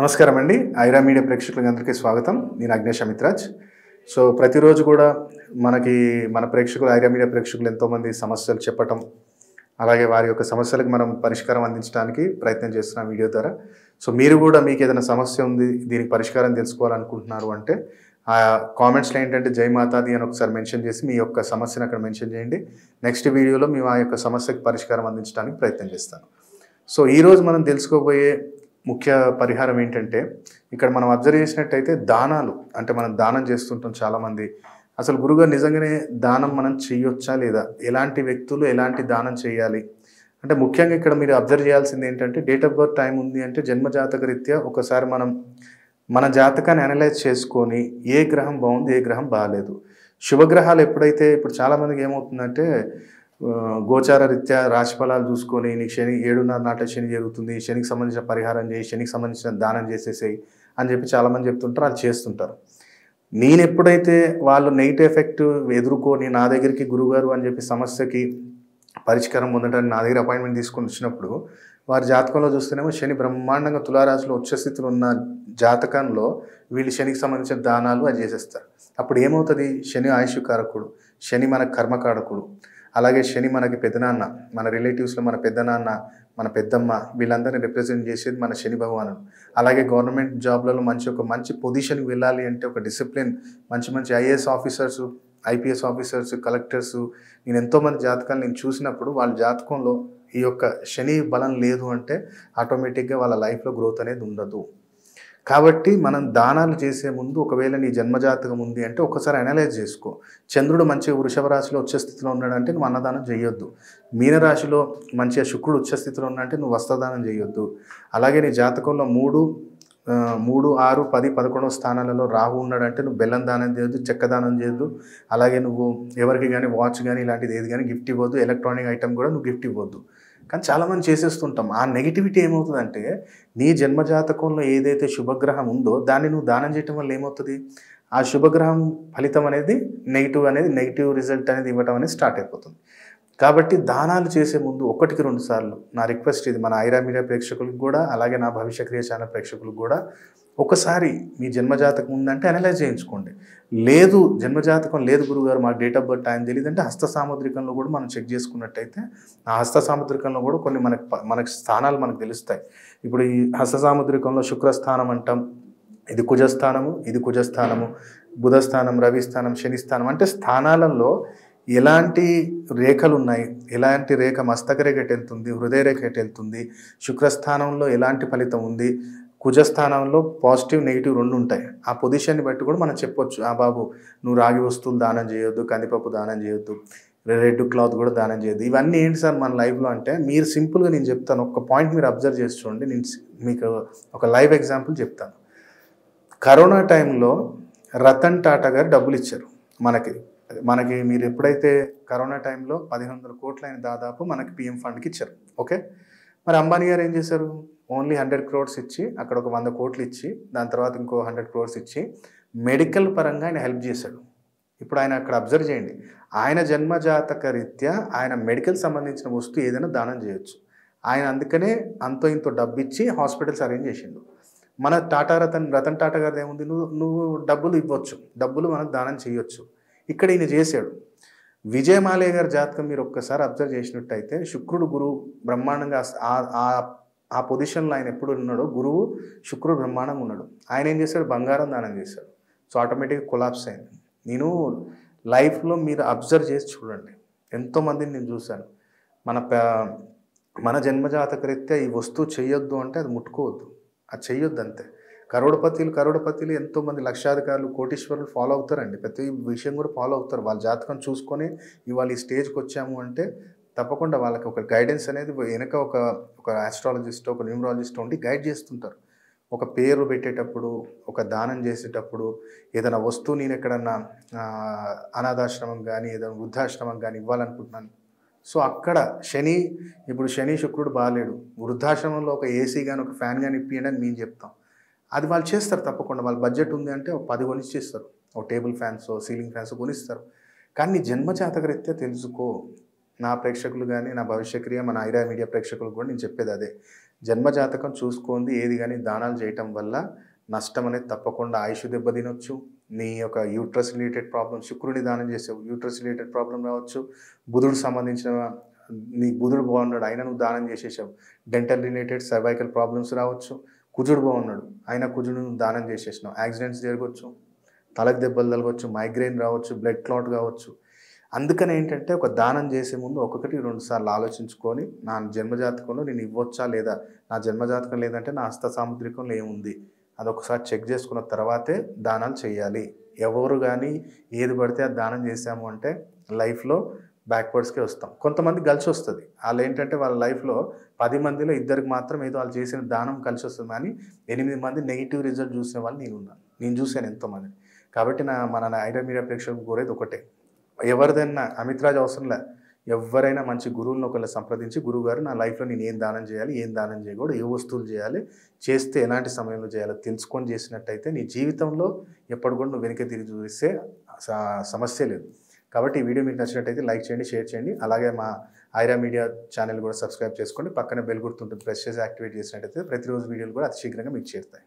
నమస్కారం అండి ఐరా మీడియా ప్రేక్షకులకి అందరికీ స్వాగతం నేను అగ్నేష్ అమిత్రాజ్ సో ప్రతిరోజు కూడా మనకి మన ప్రేక్షకులు ఐరా మీడియా ప్రేక్షకులు ఎంతోమంది సమస్యలు చెప్పటం అలాగే వారి యొక్క సమస్యలకు మనం పరిష్కారం అందించడానికి ప్రయత్నం చేస్తున్నాం వీడియో ద్వారా సో మీరు కూడా మీకు ఏదైనా సమస్య ఉంది దీనికి పరిష్కారం తెలుసుకోవాలనుకుంటున్నారు అంటే ఆ కామెంట్స్లో ఏంటంటే జై మాతాది అని ఒకసారి మెన్షన్ చేసి మీ యొక్క సమస్యను అక్కడ మెన్షన్ చేయండి నెక్స్ట్ వీడియోలో మేము ఆ యొక్క సమస్యకు పరిష్కారం అందించడానికి ప్రయత్నం చేస్తాను సో ఈరోజు మనం తెలుసుకోబోయే ముఖ్య పరిహారం ఏంటంటే ఇక్కడ మనం అబ్జర్వ్ చేసినట్టయితే దానాలు అంటే మనం దానం చేస్తుంటాం చాలామంది అసలు గురుగారు నిజంగానే దానం మనం చేయొచ్చా లేదా ఎలాంటి వ్యక్తులు ఎలాంటి దానం చేయాలి అంటే ముఖ్యంగా ఇక్కడ మీరు అబ్జర్వ్ చేయాల్సింది ఏంటంటే డేట్ ఆఫ్ బర్త్ టైం ఉంది అంటే జన్మ జాతక రీత్యా ఒకసారి మనం మన జాతకాన్ని అనలైజ్ చేసుకొని ఏ గ్రహం బాగుంది ఏ గ్రహం బాగాలేదు శుభగ్రహాలు ఎప్పుడైతే ఇప్పుడు చాలామందికి ఏమవుతుందంటే గోచార రీత్యా రాశిఫలాలు చూసుకొని నీకు శని ఏడున్నర నాట శని జరుగుతుంది శనికి సంబంధించిన పరిహారం చేయి శనికి సంబంధించిన దానం చేసేసేయి అని చెప్పి చాలామంది చెప్తుంటారు అది చేస్తుంటారు నేను ఎప్పుడైతే వాళ్ళు నెగిటివ్ ఎఫెక్ట్ ఎదుర్కొని నా దగ్గరికి గురుగారు అని చెప్పి సమస్యకి పరిష్కారం పొందడానికి నా దగ్గర అపాయింట్మెంట్ తీసుకొని వచ్చినప్పుడు వారి జాతకంలో చూస్తేనేమో శని బ్రహ్మాండంగా తులారాశిలో వచ్చే స్థితిలో ఉన్న జాతకంలో వీళ్ళు శనికి సంబంధించిన దానాలు అది చేసేస్తారు అప్పుడు ఏమవుతుంది శని ఆయుష్ కారకుడు శని మన కర్మకారకుడు అలాగే శని మనకి పెద్దనాన్న మన రిలేటివ్స్లో మన పెద్దనాన్న మన పెద్దమ్మ వీళ్ళందరినీ రిప్రజెంట్ చేసేది మన శని భగవానుడు అలాగే గవర్నమెంట్ జాబ్లలో మంచి ఒక మంచి పొజిషన్కి వెళ్ళాలి అంటే ఒక డిసిప్లిన్ మంచి మంచి IAS officers IPS officers collectors నేను ఎంతోమంది జాతకాలు నేను చూసినప్పుడు వాళ్ళ జాతకంలో ఈ యొక్క శని బలం లేదు అంటే ఆటోమేటిక్గా వాళ్ళ లైఫ్లో గ్రోత్ అనేది ఉండదు కాబట్టి మనం దానాలు చేసే ముందు ఒకవేళ నీ జన్మజాతకం ఉంది అంటే ఒకసారి అనలైజ్ చేసుకో చంద్రుడు మంచిగా వృషభ రాశిలో వచ్చే స్థితిలో ఉన్నాడంటే నువ్వు అన్నదానం చేయొద్దు మీనరాశిలో మంచిగా శుక్రుడు వచ్చే స్థితిలో ఉన్నాడంటే నువ్వు వస్త్రదానం చేయొద్దు అలాగే నీ జాతకంలో మూడు మూడు ఆరు పది పదకొండవ స్థానాలలో రాహు ఉన్నాడంటే నువ్వు బెల్లం దానం చేయొద్దు చెక్క దానం చేయొద్దు అలాగే నువ్వు ఎవరికి కానీ వాచ్ కానీ ఇలాంటిది ఏది కానీ గిఫ్ట్ ఇవ్వద్దు ఎలక్ట్రానిక్ ఐటమ్ కూడా నువ్వు గిఫ్ట్ ఇవ్వద్దు కానీ చాలామంది చేసేస్తుంటాం ఆ నెగిటివిటీ ఏమవుతుందంటే నీ జన్మజాతకంలో ఏదైతే శుభగ్రహం ఉందో దాన్ని నువ్వు దానం చేయటం వల్ల ఏమవుతుంది ఆ శుభగ్రహం ఫలితం అనేది నెగిటివ్ అనేది నెగిటివ్ రిజల్ట్ అనేది ఇవ్వడం అనేది స్టార్ట్ అయిపోతుంది కాబట్టి దానాలు చేసే ముందు ఒకటికి రెండు సార్లు నా రిక్వెస్ట్ ఇది మన ఐరా మీడియా ప్రేక్షకులకు కూడా అలాగే నా భవిష్య క్రియ ఛానల్ ప్రేక్షకులకు కూడా ఒకసారి మీ జన్మజాతకం ఉందంటే అనలైజ్ చేయించుకోండి లేదు జన్మజాతకం లేదు గురుగారు మా డేట్ ఆఫ్ బర్త్ ఆయన తెలియదు అంటే హస్త సాముద్రికంలో కూడా మనం చెక్ చేసుకున్నట్టయితే ఆ హస్త సాముద్రికంలో కూడా కొన్ని మనకి మనకు స్థానాలు మనకు తెలుస్తాయి ఇప్పుడు ఈ హస్త సాముద్రికంలో శుక్రస్థానం అంటాం ఇది కుజస్థానము ఇది కుజస్థానము బుధస్థానం రవిస్థానం శనిస్థానం అంటే స్థానాలలో ఎలాంటి రేఖలు ఉన్నాయి ఎలాంటి రేఖ మస్తక రేఖ ఎటు వెళ్తుంది హృదయ రేఖ ఎటు వెళ్తుంది శుక్రస్థానంలో ఎలాంటి ఫలితం ఉంది కుజస్థానంలో పాజిటివ్ నెగిటివ్ రెండు ఉంటాయి ఆ పొజిషన్ని బట్టి కూడా మనం చెప్పొచ్చు ఆ బాబు నువ్వు రాగి వస్తువులు దానం చేయొద్దు కందిపప్పు దానం చేయొద్దు రెడ్ క్లాత్ కూడా దానం చేయొద్దు ఇవన్నీ ఏంటి సార్ మన లైఫ్లో అంటే మీరు సింపుల్గా నేను చెప్తాను ఒక పాయింట్ మీరు అబ్జర్వ్ చేసి చూడండి నేను మీకు ఒక లైవ్ ఎగ్జాంపుల్ చెప్తాను కరోనా టైంలో రతన్ టాటా గారు డబ్బులు ఇచ్చారు మనకి మనకి మీరు ఎప్పుడైతే కరోనా టైంలో పదిహేను వందల కోట్లైన దాదాపు మనకి పిఎం ఫండ్కి ఇచ్చారు ఓకే మరి అంబానీ గారు ఏం చేశారు ఓన్లీ హండ్రెడ్ క్రోర్స్ ఇచ్చి అక్కడ ఒక వంద కోట్లు ఇచ్చి దాని తర్వాత ఇంకో హండ్రెడ్ క్రోర్స్ ఇచ్చి మెడికల్ పరంగా ఆయన హెల్ప్ చేశాడు ఇప్పుడు ఆయన అక్కడ అబ్జర్వ్ చేయండి ఆయన జన్మజాతక రీత్యా ఆయన మెడికల్ సంబంధించిన వస్తువు ఏదైనా దానం చేయొచ్చు ఆయన అందుకనే అంతో ఇంతో డబ్బు ఇచ్చి హాస్పిటల్స్ అరేంజ్ చేసిండు మన టాటా రతన్ రతన్ టాటా గారిది ఏముంది నువ్వు నువ్వు డబ్బులు ఇవ్వచ్చు డబ్బులు మనకు దానం చేయొచ్చు ఇక్కడ ఈయన చేశాడు విజయమాలయ గారి జాతకం మీరు ఒక్కసారి అబ్జర్వ్ చేసినట్టయితే శుక్రుడు గురువు బ్రహ్మాండంగా ఆ పొజిషన్లో ఆయన ఎప్పుడు ఉన్నాడో గురువు శుక్రుడు బ్రహ్మాండం ఉన్నాడు ఆయన ఏం చేశాడు బంగారం దానం చేశాడు సో ఆటోమేటిక్గా కొలాప్స్ అయింది నేను లైఫ్లో మీరు అబ్జర్వ్ చేసి చూడండి ఎంతోమందిని నేను చూశాను మన మన జన్మజాతకరీత్యా ఈ వస్తువు చేయొద్దు అంటే అది ముట్టుకోవద్దు అది చెయ్యొద్దు అంతే కరోడపతిలు కరోడపతిలు ఎంతోమంది లక్షాధికారులు కోటీశ్వరులు ఫాలో అవుతారండి ప్రతి విషయం కూడా ఫాలో అవుతారు వాళ్ళ జాతకం చూసుకొని ఇవాళ ఈ స్టేజ్కి వచ్చాము అంటే తప్పకుండా వాళ్ళకి ఒక గైడెన్స్ అనేది వెనక ఒక ఒక ఆస్ట్రాలజిస్ట్ ఒక న్యూమరాలజిస్ట్ ఉండి గైడ్ చేస్తుంటారు ఒక పేరు పెట్టేటప్పుడు ఒక దానం చేసేటప్పుడు ఏదైనా వస్తువు నేను ఎక్కడన్నా అనాథాశ్రమం కానీ ఏదైనా వృద్ధాశ్రమం కానీ ఇవ్వాలనుకుంటున్నాను సో అక్కడ శని ఇప్పుడు శని శుక్రుడు బాగాలేడు వృద్ధాశ్రమంలో ఒక ఏసీ కానీ ఒక ఫ్యాన్ కానీ ఇప్పియండి అని మేము చెప్తాం అది వాళ్ళు చేస్తారు తప్పకుండా వాళ్ళ బడ్జెట్ ఉంది అంటే ఒక పది కొనిచ్చి చేస్తారు ఒక టేబుల్ ఫ్యాన్స్ సీలింగ్ ఫ్యాన్స్ కొనిస్తారు కానీ జన్మజాతకరీత్యా తెలుసుకో నా ప్రేక్షకులు కానీ నా భవిష్యక్రియ మన ఐరా మీడియా ప్రేక్షకులు కూడా నేను చెప్పేది అదే జన్మజాతకం చూసుకోండి ఏది కానీ దానాలు చేయటం వల్ల నష్టం అనేది తప్పకుండా ఆయుష్ తినొచ్చు నీ యొక్క యూట్రస్ రిలేటెడ్ ప్రాబ్లం శుక్రుని దానం చేసే యూట్రస్ రిలేటెడ్ ప్రాబ్లం రావచ్చు బుధుడు సంబంధించిన నీ బుధుడు బాగున్నాడు అయినా నువ్వు దానం చేసేసావు డెంటల్ రిలేటెడ్ సర్వైకల్ ప్రాబ్లమ్స్ రావచ్చు కుజుడు బాగున్నాడు ఆయన కుజుడు దానం చేసేసినాం యాక్సిడెంట్స్ జరగవచ్చు తలకు దెబ్బలు తలగొచ్చు మైగ్రెయిన్ రావచ్చు బ్లడ్ క్లాట్ కావచ్చు అందుకని ఏంటంటే ఒక దానం చేసే ముందు ఒకటి రెండు సార్లు ఆలోచించుకొని నా జన్మజాతకంలో నేను ఇవ్వచ్చా లేదా నా జన్మజాతకం లేదంటే నా హస్త సాముద్రికంలో ఏముంది అది ఒకసారి చెక్ చేసుకున్న తర్వాతే దానాలు చేయాలి ఎవరు కానీ ఏది పడితే అది దానం చేశాము అంటే లైఫ్లో బ్యాక్వర్డ్స్కే వస్తాం కొంతమంది కలిసి వస్తుంది వాళ్ళు ఏంటంటే వాళ్ళ లైఫ్లో పది మందిలో ఇద్దరికి మాత్రం ఏదో వాళ్ళు చేసిన దానం కలిసి వస్తుంది కానీ ఎనిమిది మంది నెగిటివ్ రిజల్ట్ చూసిన వాళ్ళు నేను ఉన్నాను నేను చూశాను ఎంతోమంది కాబట్టి నా మన ఐడియా మీడియా ప్రేక్షకులు కోరేది ఒకటే ఎవరిదైనా అమిత్రాజ్ అవసరం లే ఎవరైనా మంచి గురువులను ఒకళ్ళు సంప్రదించి గురువుగారు నా లైఫ్లో నేను ఏం దానం చేయాలి ఏం దానం చేయకూడదు ఏ వస్తువులు చేయాలి చేస్తే ఎలాంటి సమయంలో చేయాలో తెలుసుకొని చేసినట్టయితే నీ జీవితంలో ఎప్పుడు నువ్వు వెనక తిరిగి చూస్తే సమస్య లేదు కాబట్టి ఈ వీడియో మీకు నచ్చినట్టయితే లైక్ చేయండి షేర్ చేయండి అలాగే మా ఐరా మీడియా ఛానల్ కూడా సబ్స్క్రైబ్ చేసుకోండి పక్కన బెల్ గుర్తుంటుంది ప్రెస్ చేసి యాక్టివేట్ చేసినట్టయితే ప్రతిరోజు వీడియోలు కూడా అతి శీఘ్రంగా మీకు చేరుతాయి